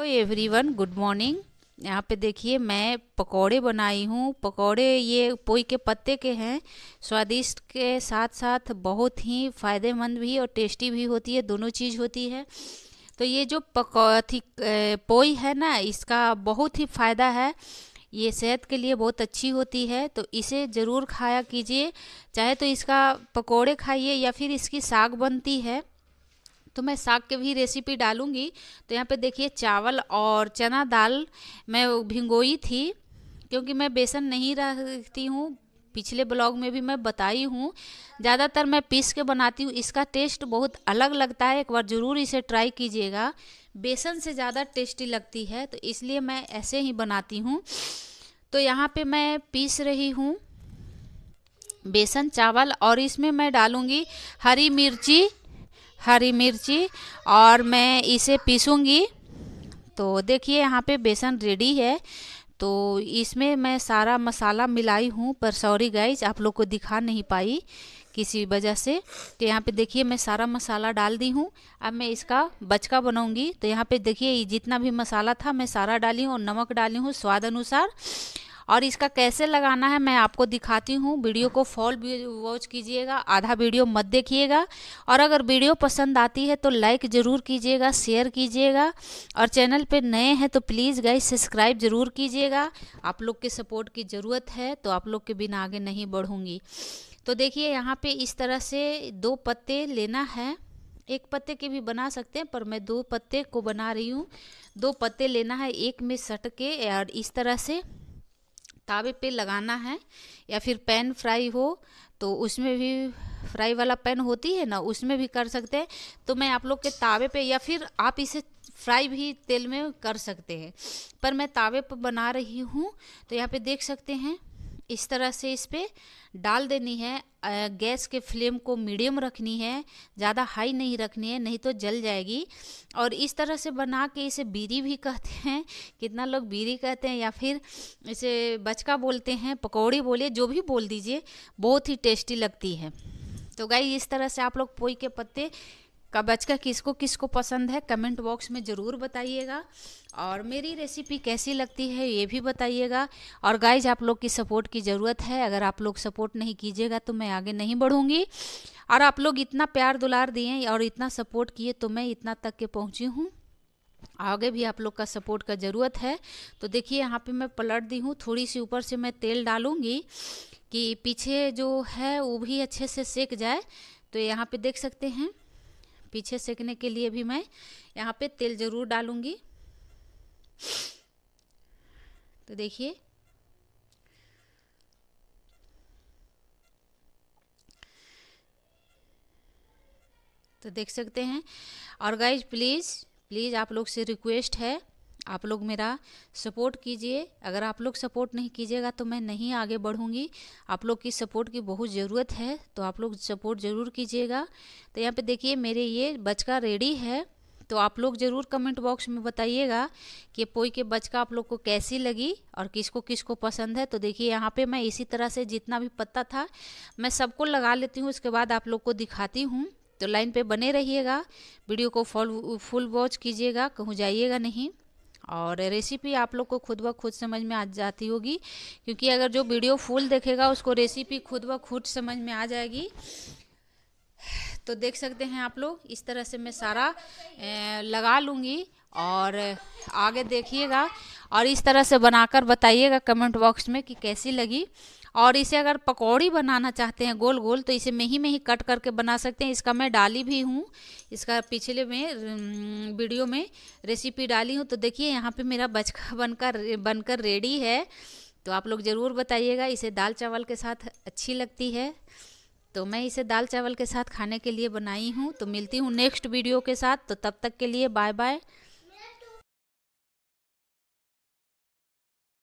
hello everyone good morning यहाँ पे देखिए मैं पकोड़े बनाई हूँ पकोड़े ये पोई के पत्ते के हैं स्वादिष्ट के साथ साथ बहुत ही फ़ायदेमंद भी और टेस्टी भी होती है दोनों चीज़ होती है तो ये जो पको थी पोई है ना इसका बहुत ही फ़ायदा है ये सेहत के लिए बहुत अच्छी होती है तो इसे ज़रूर खाया कीजिए चाहे तो इसका पकोड़े खाइए या फिर इसकी साग बनती है तो मैं साग के भी रेसिपी डालूँगी तो यहाँ पे देखिए चावल और चना दाल मैं भिंगोई थी क्योंकि मैं बेसन नहीं रखती हूँ पिछले ब्लॉग में भी मैं बताई हूँ ज़्यादातर मैं पीस के बनाती हूँ इसका टेस्ट बहुत अलग लगता है एक बार ज़रूर इसे ट्राई कीजिएगा बेसन से ज़्यादा टेस्टी लगती है तो इसलिए मैं ऐसे ही बनाती हूँ तो यहाँ पे मैं पीस रही हूँ बेसन चावल और इसमें मैं डालूँगी हरी मिर्ची हरी मिर्ची और मैं इसे पीसूँगी तो देखिए यहाँ पे बेसन रेडी है तो इसमें मैं सारा मसाला मिलाई हूँ पर सॉरी गाइज आप लोग को दिखा नहीं पाई किसी वजह से तो यहाँ पे देखिए मैं सारा मसाला डाल दी हूँ अब मैं इसका बचका बनाऊँगी तो यहाँ पे देखिए जितना भी मसाला था मैं सारा डाली हूँ नमक डाली हूँ स्वाद अनुसार और इसका कैसे लगाना है मैं आपको दिखाती हूँ वीडियो को फॉल वॉच कीजिएगा आधा वीडियो मत देखिएगा और अगर वीडियो पसंद आती है तो लाइक ज़रूर कीजिएगा शेयर कीजिएगा और चैनल पर नए हैं तो प्लीज़ गाइज सब्सक्राइब ज़रूर कीजिएगा आप लोग के सपोर्ट की ज़रूरत है तो आप लोग के बिना आगे नहीं बढ़ूँगी तो देखिए यहाँ पर इस तरह से दो पत्ते लेना है एक पत्ते के भी बना सकते हैं पर मैं दो पत्ते को बना रही हूँ दो पत्ते लेना है एक में सट के और इस तरह से तावे पे लगाना है या फिर पैन फ्राई हो तो उसमें भी फ्राई वाला पैन होती है ना उसमें भी कर सकते हैं तो मैं आप लोग के तावे पे या फिर आप इसे फ्राई भी तेल में कर सकते हैं पर मैं तावे पर बना रही हूँ तो यहाँ पे देख सकते हैं इस तरह से इस पर डाल देनी है गैस के फ्लेम को मीडियम रखनी है ज़्यादा हाई नहीं रखनी है नहीं तो जल जाएगी और इस तरह से बना के इसे बीरी भी कहते हैं कितना लोग बीरी कहते हैं या फिर इसे बचका बोलते हैं पकौड़ी बोलिए जो भी बोल दीजिए बहुत ही टेस्टी लगती है तो गाई इस तरह से आप लोग पोई के पत्ते का बचका किसको किसको पसंद है कमेंट बॉक्स में ज़रूर बताइएगा और मेरी रेसिपी कैसी लगती है ये भी बताइएगा और गाइज आप लोग की सपोर्ट की ज़रूरत है अगर आप लोग सपोर्ट नहीं कीजिएगा तो मैं आगे नहीं बढ़ूँगी और आप लोग इतना प्यार दुलार दिए और इतना सपोर्ट किए तो मैं इतना तक के पहुँची हूँ आगे भी आप लोग का सपोर्ट का ज़रूरत है तो देखिए यहाँ पे मैं पलट दी हूँ थोड़ी सी ऊपर से मैं तेल डालूँगी कि पीछे जो है वो भी अच्छे से सेक जाए तो यहाँ पे देख सकते हैं पीछे सेकने के लिए भी मैं यहाँ पे तेल ज़रूर डालूँगी तो देखिए तो देख सकते हैं और गाइज प्लीज़ प्लीज़ आप लोग से रिक्वेस्ट है आप लोग मेरा सपोर्ट कीजिए अगर आप लोग सपोर्ट नहीं कीजिएगा तो मैं नहीं आगे बढ़ूँगी आप लोग की सपोर्ट की बहुत ज़रूरत है तो आप लोग सपोर्ट ज़रूर कीजिएगा तो यहाँ पे देखिए मेरे ये बचका रेडी है तो आप लोग ज़रूर कमेंट बॉक्स में बताइएगा कि पोई के बचका आप लोग को कैसी लगी और किसको किसको पसंद है तो देखिए यहाँ पे मैं इसी तरह से जितना भी पत्ता था मैं सबको लगा लेती हूँ उसके बाद आप लोग को दिखाती हूँ तो लाइन पे बने रहिएगा वीडियो को फॉल फुल वॉच कीजिएगा कहूँ जाइएगा नहीं और रेसिपी आप लोग को खुद ब खुद समझ में आ जाती होगी क्योंकि अगर जो वीडियो फुल देखेगा उसको रेसिपी खुद ब खुद समझ में आ जाएगी तो देख सकते हैं आप लोग इस तरह से मैं सारा लगा लूँगी और आगे देखिएगा और इस तरह से बनाकर बताइएगा कमेंट बॉक्स में कि कैसी लगी और इसे अगर पकौड़ी बनाना चाहते हैं गोल गोल तो इसे में ही में ही कट करके बना सकते हैं इसका मैं डाली भी हूँ इसका पिछले में वीडियो में रेसिपी डाली हूँ तो देखिए यहाँ पे मेरा बचका बनकर बनकर रेडी है तो आप लोग ज़रूर बताइएगा इसे दाल चावल के साथ अच्छी लगती है तो मैं इसे दाल चावल के साथ खाने के लिए बनाई हूँ तो मिलती हूँ नेक्स्ट वीडियो के साथ तो तब तक के लिए बाय बाय